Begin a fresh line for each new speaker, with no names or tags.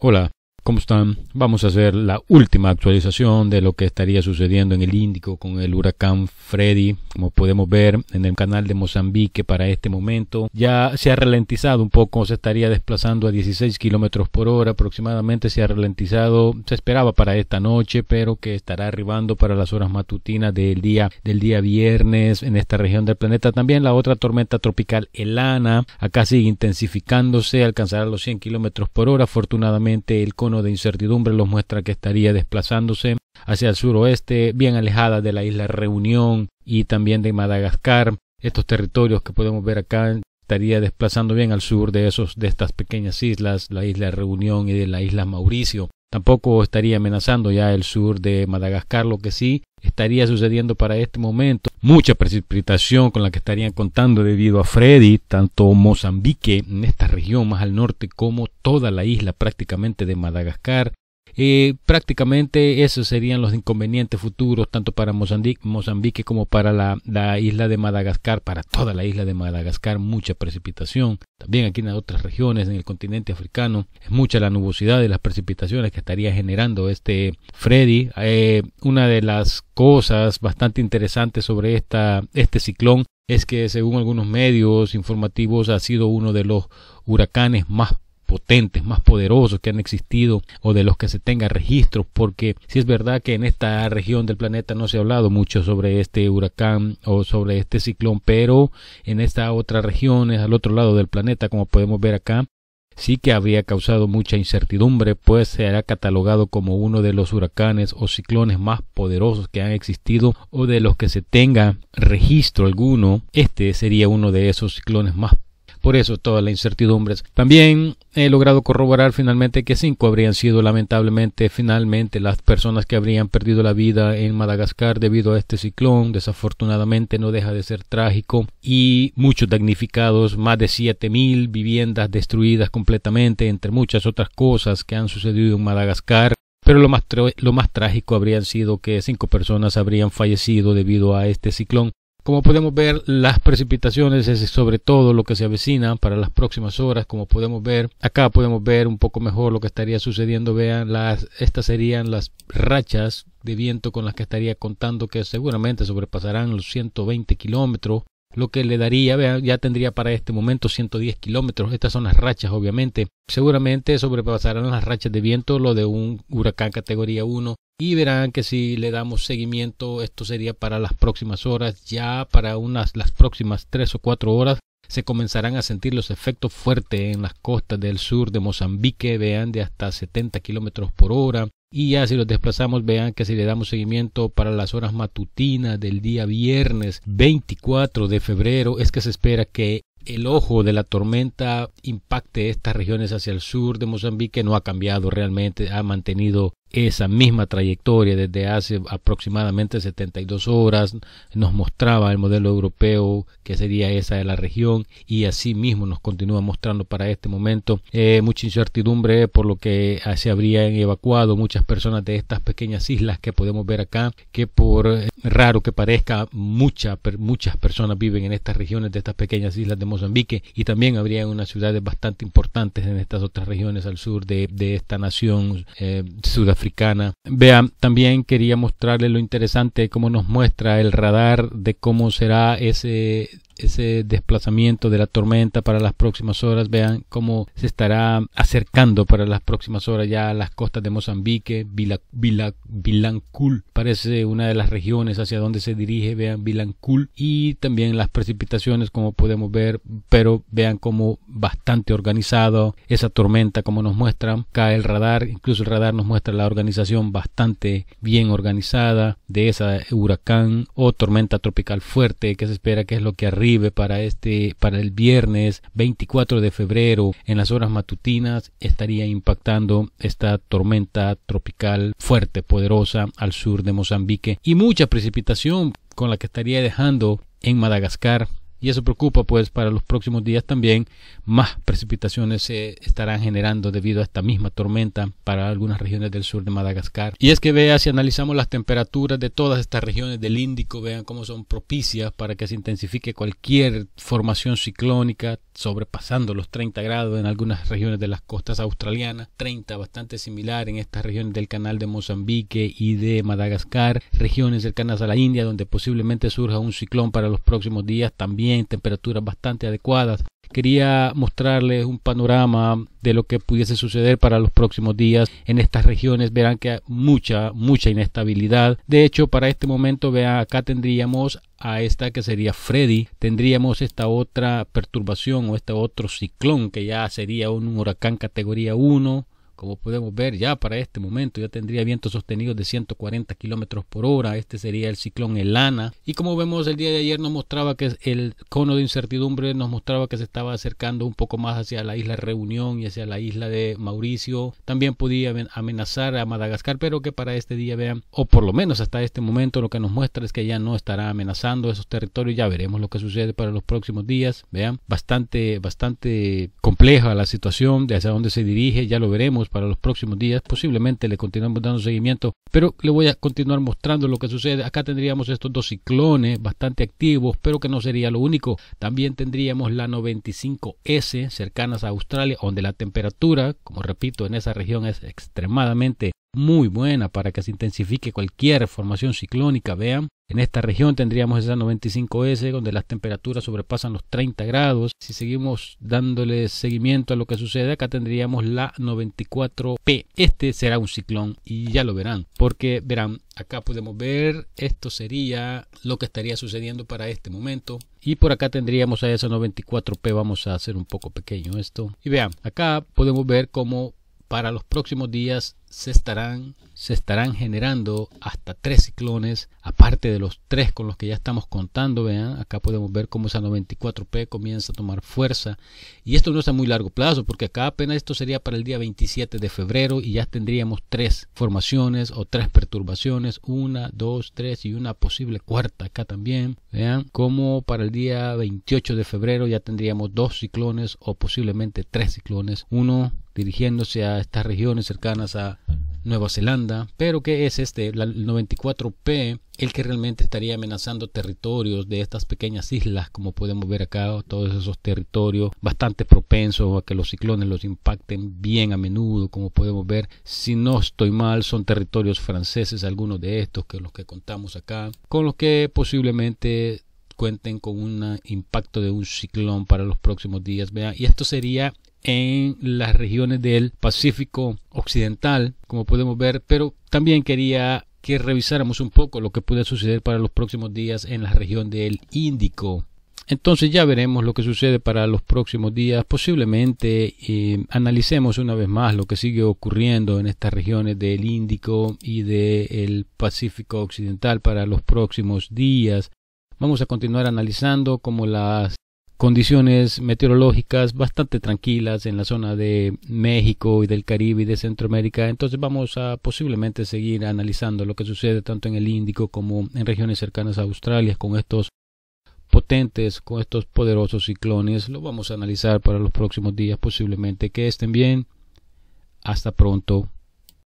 Hola, ¿Cómo están? Vamos a hacer la última actualización de lo que estaría sucediendo en el Índico con el huracán Freddy. Como podemos ver en el canal de Mozambique para este momento ya se ha ralentizado un poco, se estaría desplazando a 16 kilómetros por hora aproximadamente. Se ha ralentizado, se esperaba para esta noche, pero que estará arribando para las horas matutinas del día, del día viernes en esta región del planeta. También la otra tormenta tropical Elana, acá sigue intensificándose, alcanzará los 100 kilómetros por hora. Afortunadamente el cono de incertidumbre los muestra que estaría desplazándose hacia el suroeste, bien alejada de la isla Reunión y también de Madagascar. Estos territorios que podemos ver acá estaría desplazando bien al sur de esos de estas pequeñas islas, la isla Reunión y de la isla Mauricio. Tampoco estaría amenazando ya el sur de Madagascar, lo que sí estaría sucediendo para este momento. Mucha precipitación con la que estarían contando debido a Freddy, tanto Mozambique en esta región más al norte como toda la isla prácticamente de Madagascar, y prácticamente esos serían los inconvenientes futuros tanto para Mozambique, Mozambique como para la, isla de Madagascar, para toda la isla de Madagascar, mucha precipitación. También aquí en otras regiones, en el continente africano, es mucha la nubosidad y las precipitaciones que estaría generando este Freddy. Eh, una de las cosas bastante interesantes sobre esta, este ciclón es que según algunos medios informativos ha sido uno de los huracanes más potentes, más poderosos que han existido o de los que se tenga registro, porque si es verdad que en esta región del planeta no se ha hablado mucho sobre este huracán o sobre este ciclón, pero en esta otra región, al otro lado del planeta, como podemos ver acá, sí que habría causado mucha incertidumbre, pues será catalogado como uno de los huracanes o ciclones más poderosos que han existido o de los que se tenga registro alguno. Este sería uno de esos ciclones más por eso todas las incertidumbres. También he logrado corroborar finalmente que cinco habrían sido lamentablemente finalmente las personas que habrían perdido la vida en Madagascar debido a este ciclón. Desafortunadamente no deja de ser trágico y muchos damnificados, más de siete mil viviendas destruidas completamente, entre muchas otras cosas que han sucedido en Madagascar pero lo más, lo más, trágico habrían sido que cinco personas habrían fallecido debido a este ciclón como podemos ver, las precipitaciones es sobre todo lo que se avecina para las próximas horas. Como podemos ver, acá podemos ver un poco mejor lo que estaría sucediendo. Vean, las, estas serían las rachas de viento con las que estaría contando que seguramente sobrepasarán los 120 kilómetros lo que le daría, ya tendría para este momento 110 kilómetros. Estas son las rachas, obviamente. Seguramente sobrepasarán las rachas de viento, lo de un huracán categoría 1. Y verán que si le damos seguimiento, esto sería para las próximas horas, ya para unas las próximas 3 o 4 horas, se comenzarán a sentir los efectos fuertes en las costas del sur de Mozambique, vean de hasta 70 kilómetros por hora. Y ya si los desplazamos, vean que si le damos seguimiento para las horas matutinas del día viernes 24 de febrero, es que se espera que el ojo de la tormenta impacte estas regiones hacia el sur de Mozambique. No ha cambiado realmente, ha mantenido esa misma trayectoria desde hace aproximadamente 72 horas, nos mostraba el modelo europeo que sería esa de la región y así mismo nos continúa mostrando para este momento eh, mucha incertidumbre por lo que eh, se habrían evacuado muchas personas de estas pequeñas islas que podemos ver acá, que por eh, raro que parezca muchas personas viven en estas regiones de estas pequeñas islas de Mozambique y también habrían unas ciudades bastante importantes en estas otras regiones al sur de, esta nación eh, africana. Vean, también quería mostrarle lo interesante cómo nos muestra el radar de cómo será ese ese desplazamiento de la tormenta para las próximas horas. Vean cómo se estará acercando para las próximas horas ya a las costas de Mozambique. Vilancul parece una de las regiones hacia donde se dirige. Vean Vilancul y también las precipitaciones como podemos ver. Pero vean cómo bastante organizado esa tormenta como nos muestran. Cae el radar. Incluso el radar nos muestra la organización bastante bien organizada de esa huracán o tormenta tropical fuerte que se espera que es lo que arriba para este para el viernes 24 de febrero en las horas matutinas estaría impactando esta tormenta tropical fuerte, poderosa al sur de Mozambique y mucha precipitación con la que estaría dejando en Madagascar y eso preocupa pues para los próximos días también más precipitaciones se estarán generando debido a esta misma tormenta para algunas regiones del sur de Madagascar y es que vea si analizamos las temperaturas de todas estas regiones del Índico vean cómo son propicias para que se intensifique cualquier formación ciclónica sobrepasando los 30 grados en algunas regiones de las costas australianas 30 bastante similar en estas regiones del canal de Mozambique y de Madagascar regiones cercanas a la India donde posiblemente surja un ciclón para los próximos días también en temperaturas bastante adecuadas. Quería mostrarles un panorama de lo que pudiese suceder para los próximos días en estas regiones. Verán que hay mucha, mucha inestabilidad. De hecho, para este momento, vean, acá tendríamos a esta que sería Freddy, tendríamos esta otra perturbación o este otro ciclón que ya sería un huracán categoría 1 como podemos ver, ya para este momento ya tendría vientos sostenidos de 140 kilómetros por hora. Este sería el ciclón Elana. Y como vemos, el día de ayer nos mostraba que el cono de incertidumbre nos mostraba que se estaba acercando un poco más hacia la isla Reunión y hacia la isla de Mauricio. También podía amenazar a Madagascar, pero que para este día vean, o por lo menos hasta este momento, lo que nos muestra es que ya no estará amenazando esos territorios. Ya veremos lo que sucede para los próximos días. Vean, bastante, bastante compleja la situación de hacia dónde se dirige. Ya lo veremos para los próximos días. Posiblemente le continuamos dando seguimiento, pero le voy a continuar mostrando lo que sucede. Acá tendríamos estos dos ciclones bastante activos, pero que no sería lo único. También tendríamos la 95S cercanas a Australia, donde la temperatura, como repito, en esa región es extremadamente muy buena para que se intensifique cualquier formación ciclónica, vean. En esta región tendríamos esa 95S donde las temperaturas sobrepasan los 30 grados. Si seguimos dándole seguimiento a lo que sucede, acá tendríamos la 94P. Este será un ciclón y ya lo verán, porque verán, acá podemos ver, esto sería lo que estaría sucediendo para este momento. Y por acá tendríamos a esa 94P, vamos a hacer un poco pequeño esto. Y vean, acá podemos ver cómo para los próximos días se estarán, se estarán generando hasta tres ciclones, aparte de los tres con los que ya estamos contando. Vean, acá podemos ver cómo esa 94P comienza a tomar fuerza. Y esto no es a muy largo plazo, porque acá apenas esto sería para el día 27 de febrero y ya tendríamos tres formaciones o tres perturbaciones: una, dos, tres y una posible cuarta acá también. Vean, como para el día 28 de febrero ya tendríamos dos ciclones o posiblemente tres ciclones. Uno dirigiéndose a estas regiones cercanas a Nueva Zelanda, pero que es este, el 94P, el que realmente estaría amenazando territorios de estas pequeñas islas, como podemos ver acá, todos esos territorios bastante propensos a que los ciclones los impacten bien a menudo, como podemos ver, si no estoy mal, son territorios franceses, algunos de estos que los que contamos acá, con los que posiblemente cuenten con un impacto de un ciclón para los próximos días. ¿vea? Y esto sería en las regiones del Pacífico Occidental, como podemos ver, pero también quería que revisáramos un poco lo que puede suceder para los próximos días en la región del Índico. Entonces ya veremos lo que sucede para los próximos días. Posiblemente eh, analicemos una vez más lo que sigue ocurriendo en estas regiones del Índico y del Pacífico Occidental para los próximos días. Vamos a continuar analizando cómo las condiciones meteorológicas bastante tranquilas en la zona de México y del Caribe y de Centroamérica. Entonces vamos a posiblemente seguir analizando lo que sucede tanto en el Índico como en regiones cercanas a Australia con estos potentes, con estos poderosos ciclones. Lo vamos a analizar para los próximos días posiblemente. Que estén bien. Hasta pronto.